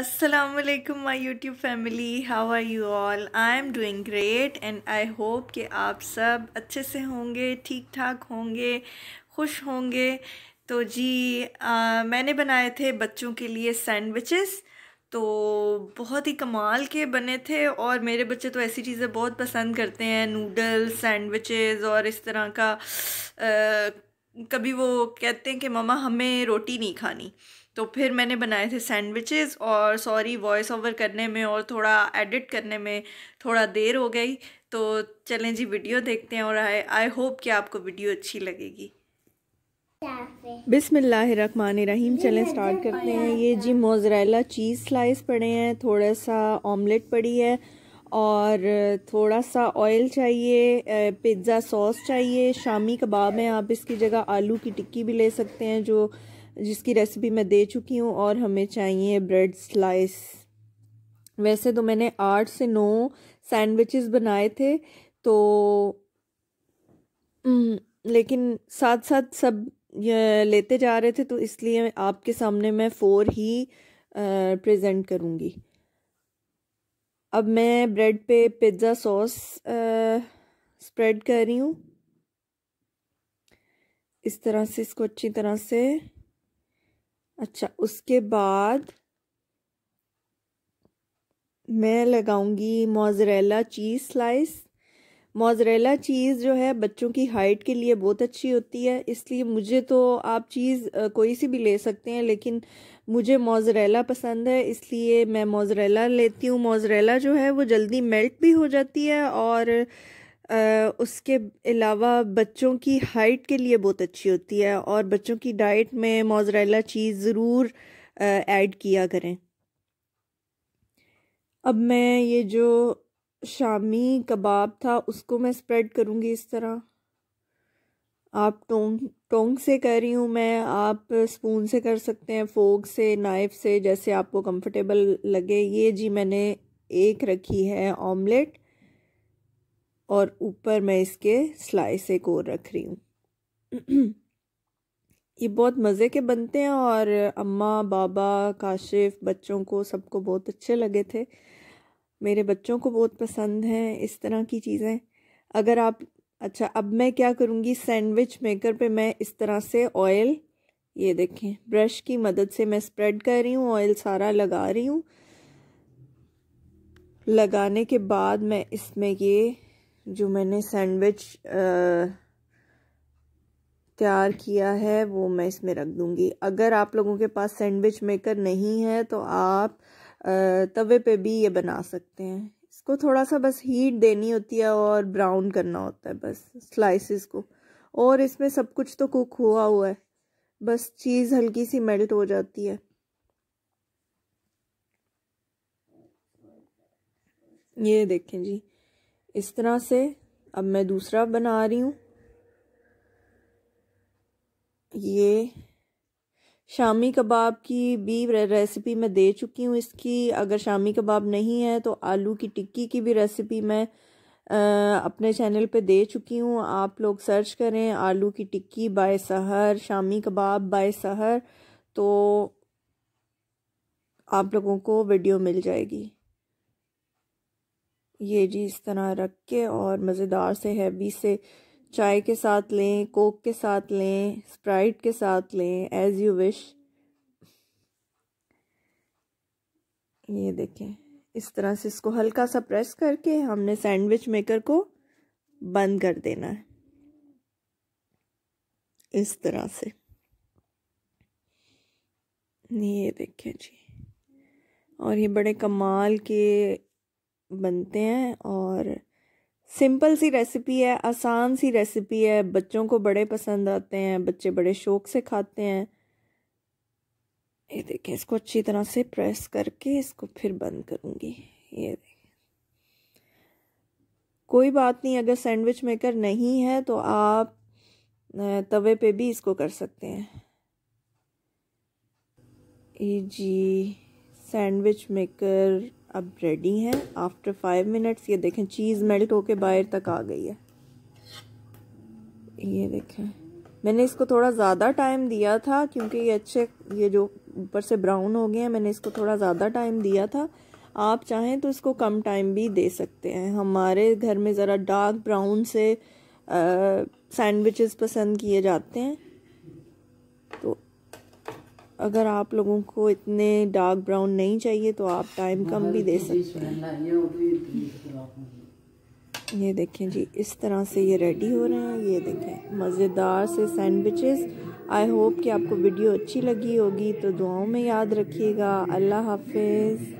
Aslam my YouTube family how are you all I am doing great and I hope कि आप सब अच्छे से होंगे ठीक ठाक होंगे खुश होंगे तो जी आ, मैंने बनाए थे बच्चों के लिए सैंडविचेस तो बहुत ही कमाल के बने थे और मेरे बच्चे तो ऐसी चीज़ें बहुत पसंद करते हैं नूडल्स सैंडविचेस और इस तरह का आ, कभी वो कहते हैं कि ममा हमें रोटी नहीं खानी तो फिर मैंने बनाए थे सैंडविचेस और सॉरी वॉइस ओवर करने में और थोड़ा एडिट करने में थोड़ा देर हो गई तो चलें जी वीडियो देखते हैं और आई आई होप कि आपको वीडियो अच्छी लगेगी बिसमीम चलें स्टार्ट करते हैं ये जी मोजरेला चीज़ स्लाइस पड़े हैं थोड़ा सा ऑमलेट पड़ी है और थोड़ा सा ऑयल चाहिए पिज़्ज़ा सॉस चाहिए शामी कबाब है आप इसकी जगह आलू की टिक्की भी ले सकते हैं जो जिसकी रेसिपी मैं दे चुकी हूँ और हमें चाहिए ब्रेड स्लाइस वैसे तो मैंने आठ से नौ सैंडविचेस बनाए थे तो लेकिन साथ साथ सब लेते जा रहे थे तो इसलिए आपके सामने मैं फ़ोर ही प्रेजेंट करूँगी अब मैं ब्रेड पे पिज़्ज़ा सॉस स्प्रेड कर रही हूँ इस तरह से इसको अच्छी तरह से अच्छा उसके बाद मैं लगाऊंगी mozzarella cheese slice mozzarella cheese जो है बच्चों की हाइट के लिए बहुत अच्छी होती है इसलिए मुझे तो आप चीज़ कोई सी भी ले सकते हैं लेकिन मुझे मोजरेला पसंद है इसलिए मैं मोजरेला लेती हूँ मोजरेला जो है वो जल्दी मेल्ट भी हो जाती है और उसके अलावा बच्चों की हाइट के लिए बहुत अच्छी होती है और बच्चों की डाइट में मोजरेला चीज़ ज़रूर ऐड किया करें अब मैं ये जो शामी कबाब था उसको मैं स्प्रेड करूँगी इस तरह आप टोंग टोंग से कर रही हूँ मैं आप स्पून से कर सकते हैं फोक से नाइफ से जैसे आपको कंफर्टेबल लगे ये जी मैंने एक रखी है ऑमलेट और ऊपर मैं इसके स्लाइस एक और रख रही हूँ ये बहुत मज़े के बनते हैं और अम्मा बाबा काशिफ बच्चों को सबको बहुत अच्छे लगे थे मेरे बच्चों को बहुत पसंद हैं इस तरह की चीज़ें अगर आप अच्छा अब मैं क्या करूँगी सैंडविच मेकर पे मैं इस तरह से ऑयल ये देखें ब्रश की मदद से मैं स्प्रेड कर रही हूँ ऑयल सारा लगा रही हूँ लगाने के बाद मैं इसमें ये जो मैंने सैंडविच तैयार किया है वो मैं इसमें रख दूंगी अगर आप लोगों के पास सैंडविच मेकर नहीं है तो आप तवे पे भी ये बना सकते हैं इसको थोड़ा सा बस हीट देनी होती है और ब्राउन करना होता है बस स्लाइसिस को और इसमें सब कुछ तो कुक हुआ हुआ है बस चीज़ हल्की सी मेल्ट हो जाती है ये देखें जी इस तरह से अब मैं दूसरा बना रही हूँ ये शामी कबाब की भी रेसिपी मैं दे चुकी हूँ इसकी अगर शामी कबाब नहीं है तो आलू की टिक्की की भी रेसिपी मैं आ, अपने चैनल पे दे चुकी हूँ आप लोग सर्च करें आलू की टिक्की बाय सहर शामी कबाब बाय सहर तो आप लोगों को वीडियो मिल जाएगी ये जी इस तरह रख के और मज़ेदार से हैवी से चाय के साथ लें कोक के साथ लें स्प्राइट के साथ लें एज़ यू विश ये देखें इस तरह से इसको हल्का सा प्रेस करके हमने सैंडविच मेकर को बंद कर देना है इस तरह से ये देखें जी और ये बड़े कमाल के बनते हैं और सिंपल सी रेसिपी है आसान सी रेसिपी है बच्चों को बड़े पसंद आते हैं बच्चे बड़े शौक से खाते हैं ये देखें इसको अच्छी तरह से प्रेस करके इसको फिर बंद करूँगी ये देखें कोई बात नहीं अगर सैंडविच मेकर नहीं है तो आप तवे पे भी इसको कर सकते हैं ये जी सैंडविच मेकर अब रेडी है आफ्टर फाइव मिनट्स ये देखें चीज़ मेल्ट होके बाहर तक आ गई है ये देखें मैंने इसको थोड़ा ज़्यादा टाइम दिया था क्योंकि ये अच्छे ये जो ऊपर से ब्राउन हो गए हैं मैंने इसको थोड़ा ज़्यादा टाइम दिया था आप चाहें तो इसको कम टाइम भी दे सकते हैं हमारे घर में ज़रा डार्क ब्राउन से सैंडविचेस पसंद किए जाते हैं तो अगर आप लोगों को इतने डार्क ब्राउन नहीं चाहिए तो आप टाइम कम भी दे सकते हैं ये देखें जी इस तरह से ये रेडी हो रहे हैं ये देखें मज़ेदार से सैंडविचेस आई होप कि आपको वीडियो अच्छी लगी होगी तो दुआओं में याद रखिएगा अल्लाह हाफिज़